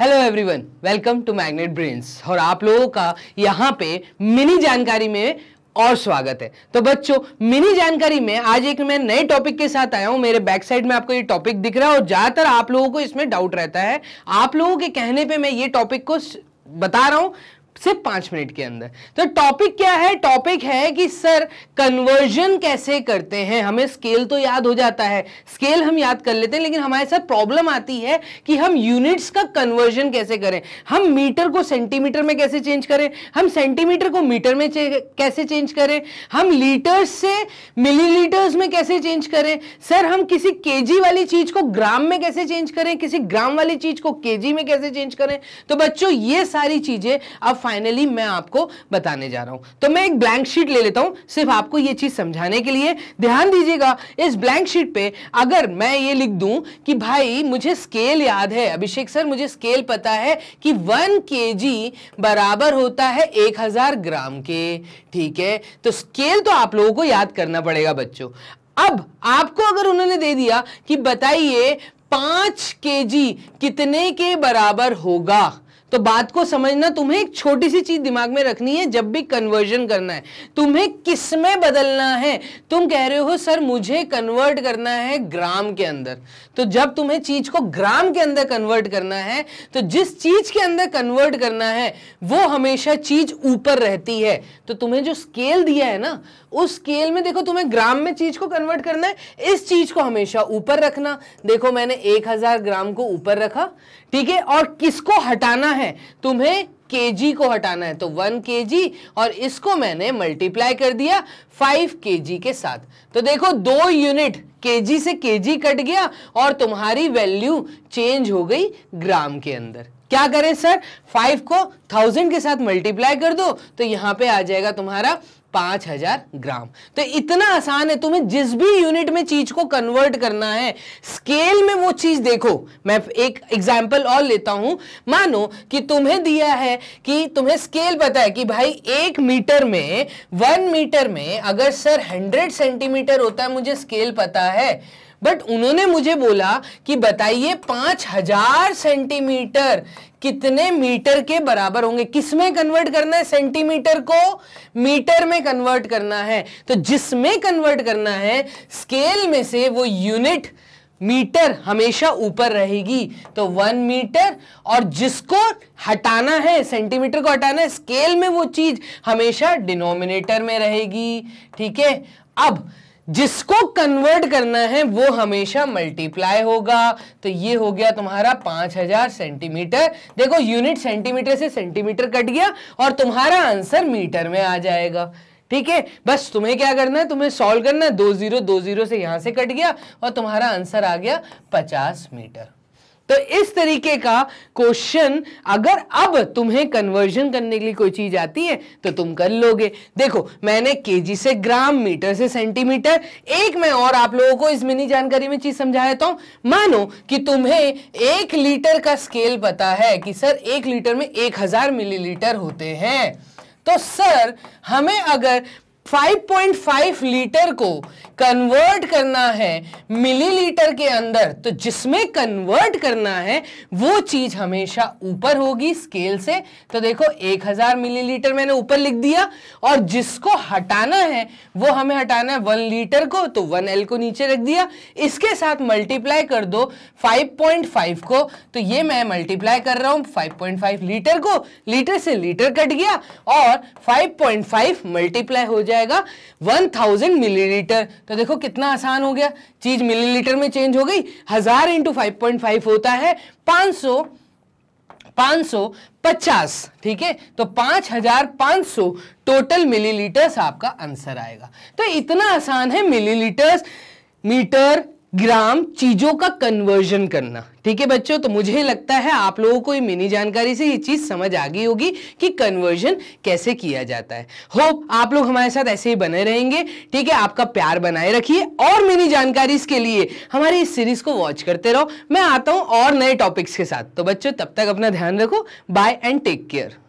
hello everyone welcome to Magnet Brains और आप लोगों का यहाँ पे मिनी जानकारी में और स्वागत है तो बच्चों मिनी जानकारी में आज एक मैं नए टॉपिक के साथ आया हूँ मेरे बैक साइड में आपको ये टॉपिक दिख रहा है और ज़्यादातर आप लोगों को इसमें डाउट रहता है आप लोगों के कहने पे मैं ये टॉपिक को बता रहा हूँ सिर्फ पांच मिनट के अंदर तो टॉपिक क्या है टॉपिक है कि सर कन्वर्जन कैसे करते हैं हमें स्केल तो याद हो जाता है स्केल हम याद कर लेते हैं लेकिन हमारे साथ प्रॉब्लम आती है कि हम यूनिट्स का कन्वर्जन कैसे करें हम मीटर को सेंटीमीटर में कैसे चेंज करें हम सेंटीमीटर को मीटर में कैसे चेंज करें हम लीटर्स से मिलीलीटर्स में कैसे चेंज करें सर हम किसी के वाली चीज़ को ग्राम में कैसे चेंज करें किसी ग्राम वाली चीज़ को के में कैसे चेंज करें तो बच्चों ये सारी चीज़ें अब फाइनली मैं आपको बताने जा रहा हूं तो मैं एक ब्लैंक शीट ले लेता हूं सिर्फ आपको यह चीज़ समझाने के लिए ध्यान दीजिएगा इस ब्लैंक शीट पे अगर मैं ये लिख दूं कि भाई मुझे स्केल याद है अभिषेक सर मुझे स्केल पता है कि वन के बराबर होता है एक ग्राम के ठीक है तो स्केल तो आप लोगों को याद करना पड़ेगा बच्चों अब आपको अगर उन्होंने दे दिया कि बताइए पांच के कितने के बराबर होगा तो बात को समझना तुम्हें एक छोटी सी चीज दिमाग में रखनी है जब भी कन्वर्जन करना है तुम्हें किस में बदलना है तुम कह रहे हो सर मुझे कन्वर्ट करना है ग्राम के अंदर तो जब तुम्हें चीज को ग्राम के अंदर कन्वर्ट करना है तो जिस चीज के अंदर कन्वर्ट करना है वो हमेशा चीज ऊपर रहती है तो तुम्हें जो स्केल दिया है ना उस स्केल में देखो तुम्हें ग्राम में चीज को कन्वर्ट करना है इस चीज को हमेशा ऊपर रखना देखो मैंने एक हजार ग्राम को ऊपर रखा ठीक है और किसको हटाना है है तुम्हें के को हटाना है तो वन के और इसको मैंने मल्टीप्लाई कर दिया फाइव के के साथ तो देखो दो यूनिट के से के कट गया और तुम्हारी वैल्यू चेंज हो गई ग्राम के अंदर क्या करें सर फाइव को थाउजेंड के साथ मल्टीप्लाई कर दो तो यहां पे आ जाएगा तुम्हारा पांच हजार ग्राम तो इतना आसान है तुम्हें जिस भी यूनिट में चीज को कन्वर्ट करना है स्केल में वो चीज देखो मैं एक एग्जाम्पल और लेता हूं मानो कि तुम्हें दिया है कि तुम्हें स्केल पता है कि भाई एक मीटर में वन मीटर में अगर सर हंड्रेड सेंटीमीटर होता है मुझे स्केल पता है बट उन्होंने मुझे बोला कि बताइए पांच हजार सेंटीमीटर कितने मीटर के बराबर होंगे किस में कन्वर्ट करना है सेंटीमीटर को मीटर में कन्वर्ट करना है तो जिसमें कन्वर्ट करना है स्केल में से वो यूनिट मीटर हमेशा ऊपर रहेगी तो वन मीटर और जिसको हटाना है सेंटीमीटर को हटाना है स्केल में वो चीज हमेशा डिनोमिनेटर में रहेगी ठीक है अब जिसको कन्वर्ट करना है वो हमेशा मल्टीप्लाई होगा तो ये हो गया तुम्हारा 5000 सेंटीमीटर देखो यूनिट सेंटीमीटर से सेंटीमीटर कट गया और तुम्हारा आंसर मीटर में आ जाएगा ठीक है बस तुम्हें क्या करना है तुम्हें सॉल्व करना है दो जीरो दो जीरो से यहां से कट गया और तुम्हारा आंसर आ गया पचास मीटर तो इस तरीके का क्वेश्चन अगर अब तुम्हें कन्वर्जन करने के लिए कोई चीज आती है तो तुम कर लोगे देखो मैंने केजी से ग्राम मीटर से सेंटीमीटर एक मैं और आप लोगों को इस मिनी जानकारी में चीज समझा देता हूं मानो कि तुम्हें एक लीटर का स्केल पता है कि सर एक लीटर में एक हजार मिलीलीटर होते हैं तो सर हमें अगर 5.5 लीटर को कन्वर्ट करना है मिलीलीटर के अंदर तो जिसमें कन्वर्ट करना है वो चीज हमेशा ऊपर होगी स्केल से तो देखो 1000 मिलीलीटर मैंने ऊपर लिख दिया और जिसको हटाना है वो हमें हटाना है वन लीटर को तो वन एल को नीचे रख दिया इसके साथ मल्टीप्लाई कर दो 5.5 को तो ये मैं मल्टीप्लाई कर रहा हूं 5.5 लीटर को लीटर से लीटर कट गया और फाइव मल्टीप्लाई हो जाए जाएगा 1000 मिलीलीटर तो देखो कितना आसान हो गया चीज मिलीलीटर में चेंज हो गई हजार इंटू फाइव पॉइंट फाइव होता है पाँच सौ पाँच सौ पचास ठीक है तो पाँच हजार पाँच सौ टोटल मिलीलीटर्स आपका आंसर आएगा तो इतना आसान है मिलीलीटर्स मीटर ग्राम चीजों का कन्वर्जन करना ठीक है बच्चों तो मुझे लगता है आप लोगों को ये मिनी जानकारी से ये चीज समझ आ गई होगी कि कन्वर्जन कैसे किया जाता है होप आप लोग हमारे साथ ऐसे ही बने रहेंगे ठीक है आपका प्यार बनाए रखिए और मिनी जानकारी के लिए हमारी इस सीरीज को वॉच करते रहो मैं आता हूँ और नए टॉपिक्स के साथ तो बच्चों तब तक अपना ध्यान रखो बाय एंड टेक केयर